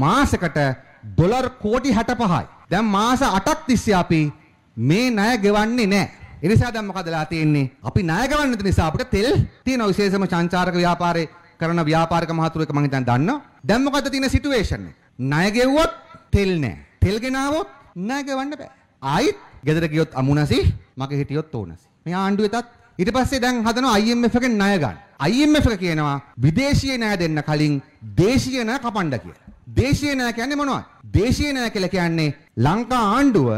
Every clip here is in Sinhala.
මාසෙකට ඩොලර් කෝටි 65යි. දැන් මාස 8ක් තිස්සේ අපි මේ ණය ගෙවන්නේ නැහැ. ඒ නිසා දැන් මොකදලා තියෙන්නේ? අපි ණය ගවන්න නැති නිසා අපිට තෙල් තියෙන විශේෂම සංචාරක ව්‍යාපාරේ කරන ව්‍යාපාරික මහතුරු එක මම දැන් දන්නවා. දැන් මොකද තියෙන සිටුේෂන් එක? ණය ගෙව්වොත් තෙල් නැහැ. තෙල් ගෙනාවොත් ණය ගෙවන්න බෑ. ආයිත් ගෙදර ගියොත් අමුණසි, මගේ හිටියොත් ඕනසි. මේ ආණ්ඩුවේ තත් ඊට පස්සේ දැන් හදනවා IMF එකෙන් ණය ගන්න. IMF එක කියනවා විදේශීය ණය දෙන්න කලින් දේශීය ණය කපන්න කියලා. දේශීය නෑ කියන්නේ මොනවද? දේශීය නෑ කියලා කියන්නේ ලංකා ආණ්ඩුව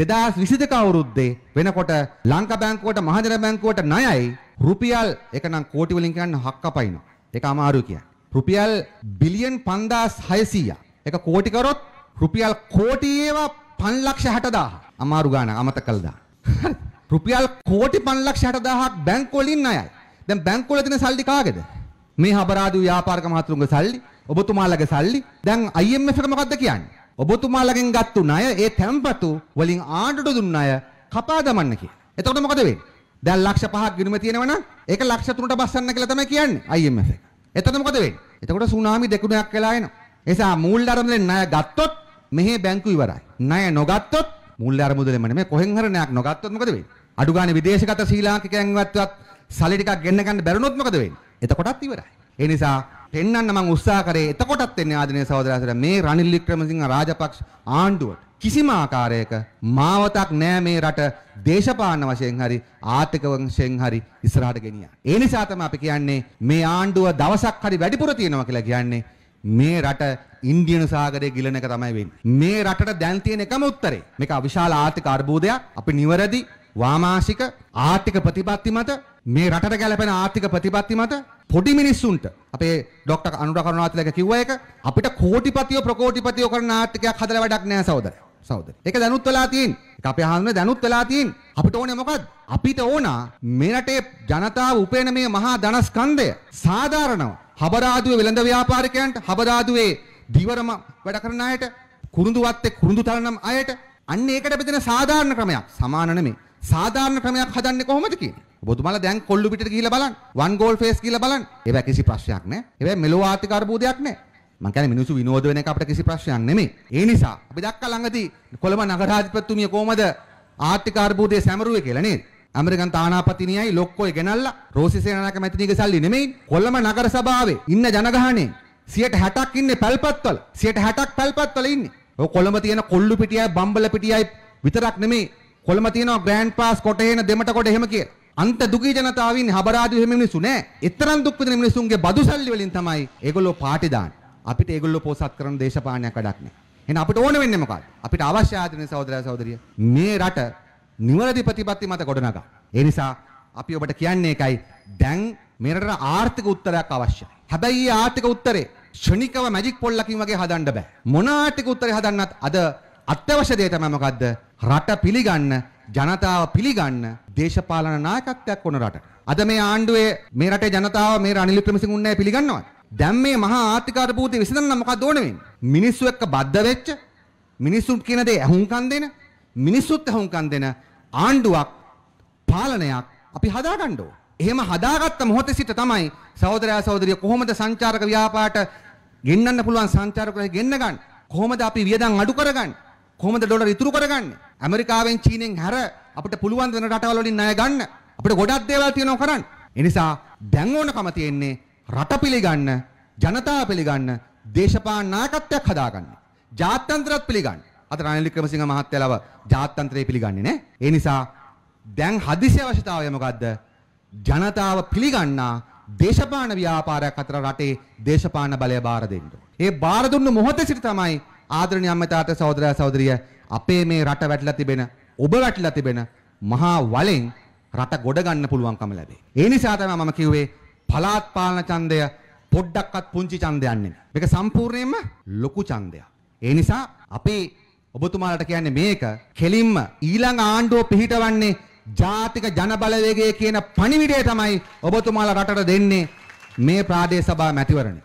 2022 අවුරුද්දේ වෙනකොට ලංකා බැංකුවට මහජන බැංකුවට ණයයි රුපියල් එකනම් කෝටි වලින් කියන්න හක් කපයිනවා. ඒක අමාරුයි කියන්නේ. රුපියල් බිලියන් 5600ක්. ඒක කෝටි කරොත් රුපියල් කෝටි ඒවා 560000. අමාරු ගාණක් අමතක කළා දාන්න. රුපියල් කෝටි 560000ක් බැංකුවලින් ණයයි. දැන් බැංකුවල තියෙන සල්ලි කාගේද? මේ හබරාදු ව්‍යාපාරික මහතුරුන්ගේ සල්ලි ඔබතුමාලගේ සල්ලි දැන් IMF එක මොකද්ද කියන්නේ? ඔබතුමාලගෙන් ගත්තු ණය ඒ තැම්පතු වලින් ආණ්ඩුවට දුන්න ණය කපා දමන්න කියලා. එතකොට මොකද වෙන්නේ? දැන් ලක්ෂ 5ක් ගිණුම තියෙනවනම් ඒක ලක්ෂ 3ට බස්සන්න කියලා තමයි කියන්නේ IMF එක. එතකොට මොකද වෙන්නේ? එතකොට සුනාමි දෙකුණයක් වෙලා එනවා. ඒ නිසා මූල්‍ය අරමුදලෙන් ණය ගත්තොත් මෙහි බැංකු ඉවරයි. ණය නොගත්තොත් මූල්‍ය අරමුදලෙම නෙමෙයි කොහෙන් හරි ණයක් නොගත්තොත් මොකද වෙන්නේ? අඩු ගානේ විදේශගත ශ්‍රී ලාංකිකයන්වත්වත් සල්ලි ටිකක් ගෙන්න ගන්න බැරුණොත් මොකද වෙන්නේ? එතකොටත් ඉවරයි. ඒ නිසා පෙන්වන්න මම උත්සාහ කරේ. එතකොටත් එන්නේ ආදරණීය සහෝදරයන්ට මේ රනිල් වික්‍රමසිංහ රාජපක්ෂ ආණ්ඩුවට කිසිම ආකාරයක මාවතක් නෑ මේ රට දේශපාලන වශයෙන් හරි ආර්ථික වශයෙන් හරි ඉස්සරහට ගෙනියන්න. ඒ නිසා තමයි අපි කියන්නේ මේ ආණ්ඩුව දවසක් හරි වැඩිපුර තියෙනවා කියලා කියන්නේ මේ රට ඉන්දියන සාගරයේ ගිලන එක තමයි වෙන්නේ. මේ රටට දැන් තියෙන එකම උත්තරේ. මේක අවිශාල ආර්ථික අර්බුදයක්. අපි නිවැරදි වාමාශික ආර්ථික ප්‍රතිපත්ති මත මේ රටට ගැලපෙන ආර්ථික ප්‍රතිපත්ති මත පොඩි මිනිස්සුන්ට අපේ ડોක්ටර් අනුරා කරුණාතිලක කිව්ව එක අපිට කෝටිපතියෝ ප්‍රකෝටිපතියෝ කරන ආර්ථිකයක් හදලා වැඩක් නෑ සහෝදරයෝ සහෝදරයෝ. ඒක දැනුත් වෙලා තියෙන්නේ. ඒක අපේ අහන්න දැනුත් වෙලා තියෙන්නේ. අපිට ඕනේ මොකද්ද? අපිට ඕන මේ රටේ ජනතාව උපයන මේ මහා ධනස්කන්ධය සාධාරණව හබරාදුවේ වෙළඳ ව්‍යාපාරිකයන්ට හබරාදුවේ දිවරම වැඩ කරන අයට කුරුඳුවත්තේ කුරුඳු තලනම් අයට අන්න ඒකට බෙදෙන සාධාරණ ක්‍රමයක් සමාන නෙමෙයි. සාධාරණ ක්‍රමයක් හදන්නේ කොහොමද කියන්නේ. ඔබතුමාලා දැන් කොල්ලු පිටට ගිහිල්ලා බලන්න. වන් ගෝල් ෆේස් කියලා බලන්න. ඒවා කිසි ප්‍රශ්නයක් නෑ. ඒවා මෙලෝ ආර්ථික අර්බුදයක් නෑ. මං කියන්නේ මිනිස්සු විනෝද වෙන එක අපිට කිසි ප්‍රශ්නයක් නෙමෙයි. ඒ නිසා අපි දැක්කා ළඟදී කොළඹ නගරාධිපතිතුමිය කොහමද ආර්ථික අර්බුදයේ සැමරුවේ කියලා නේද? ඇමරිකන් තානාපතිනියයි ලොක්කොය ගෙනල්ලා රෝසි සේනානායක මැතිණියගේ සල්ලි නෙමෙයි. කොළඹ නගර සභාවේ ඉන්න ජනගහනේ 160ක් ඉන්නේ පැල්පත්වල. 160ක් පැල්පත්වල ඉන්නේ. ඔය කොළඹ තියෙන කොල්ලු පිටියයි බම්බල පිටියයි විතරක් නෙමෙයි කොළඹ තියෙනවා ග්‍රෑන්ඩ් පාස් කොටේන දෙමට කොට එහෙම කිය. අන්ත දුකී ජනතාවින් හබරාදු එහෙම මිනිස්සු නෑ. එතරම් දුක් විඳින මිනිස්සුන්ගේ බදුසල්ලි වලින් තමයි ඒගොල්ලෝ පාටි දාන්නේ. අපිට ඒගොල්ලෝ පෝසත් කරන දේශපාලනයක් වැඩක් නෑ. එහෙනම් අපිට ඕන වෙන්නේ මොකක්ද? අපිට අවශ්‍ය ආදරණීය සහෝදරයා සහෝදරිය මේ රට නිවැරදි ප්‍රතිපත්ති මත ගොඩනගා. ඒ නිසා අපි ඔබට කියන්නේ එකයි දැන් මේ රටට ආර්ථික උත්තරයක් අවශ්‍යයි. හැබැයි ආර්ථික උත්තරේ ක්ෂණිකව මැජික් පොල්ලකින් වගේ හදන්න බෑ. මොන ආර්ථික උත්තරේ හදන්නත් අද අත්‍යවශ්‍ය දේ තමයි මොකද්ද? රට පිළිගන්න, ජනතාව පිළිගන්න දේශපාලන නායකත්වයක් ඕන රටට. අද මේ ආණ්ඩුවේ මේ රටේ ජනතාව මේ රනිල් වික්‍රමසිංහ නැහැ පිළිගන්නවද? දැන් මේ මහා ආර්ථික අර්බුදේ විසඳන්න මොකද ඕන වෙන්නේ? මිනිස්සු එක්ක බද්ධ වෙච්ච, මිනිස්සුන් කියන දේ ඇහුම්කන් දෙන, මිනිස්සුත් ඇහුම්කන් දෙන ආණ්ඩුවක් පාලනයක් අපි හදාගන්න ඕන. එහෙම හදාගත්ත මොහොතේ සිට තමයි සහෝදරයා සහෝදරිය කොහොමද සංචාරක ව්‍යාපාරට ගෙන්නන්න පුළුවන් සංචාරක ගෙන්න ගන්න කොහොමද අපි වියදම් අඩු කරගන්නේ කොහොමද ඩොලර් ඉතුරු කරගන්නේ? ඇමරිකාවෙන් චීනෙන් හැර අපිට පුළුවන් වෙන රටවල් වලින් ණය ගන්න. අපිට ගොඩක් දේවල් තියෙනවා කරන්න. ඒ නිසා දැන් ඕනකම තියෙන්නේ රට පිළිගන්න, ජනතාව පිළිගන්න, දේශපාලන නායකත්වයක් හදාගන්න. ජාත්‍යන්තරත් පිළිගන්න. අද රනිල් වික්‍රමසිංහ මහත්තයා ලව ජාත්‍යන්තරය පිළිගන්නේ නෑ. ඒ නිසා දැන් හදිසි අවශ්‍යතාවය මොකද්ද? ජනතාව පිළිගන්නා දේශපාලන ව්‍යාපාරයක් අතර රටේ දේශපාලන බලය බාර දෙන්න. ඒ බාර දුන්න මොහොතේ සිට තමයි ආදරණීය අම්මතාට සහෝදරයා සහෝදරිය අපේ මේ රට වැටලා තිබෙන ඔබ වැටලා තිබෙන මහා වලෙන් රට ගොඩ ගන්න පුළුවන්කම ලැබේ. ඒ නිසා තමයි මම කිව්වේ පළාත් පාලන ඡන්දය පොඩ්ඩක්වත් පුංචි ඡන්දයක් නෙමෙයි. මේක සම්පූර්ණයෙන්ම ලොකු ඡන්දයක්. ඒ නිසා අපි ඔබතුමාලට කියන්නේ මේක කෙලින්ම ඊළඟ ආණ්ඩුව පිහිටවන්නේ ජාතික ජනබලවේගය කියන පණිවිඩය තමයි ඔබතුමාලා රටට දෙන්නේ මේ ප්‍රාදේශ සභා මැතිවරණේ.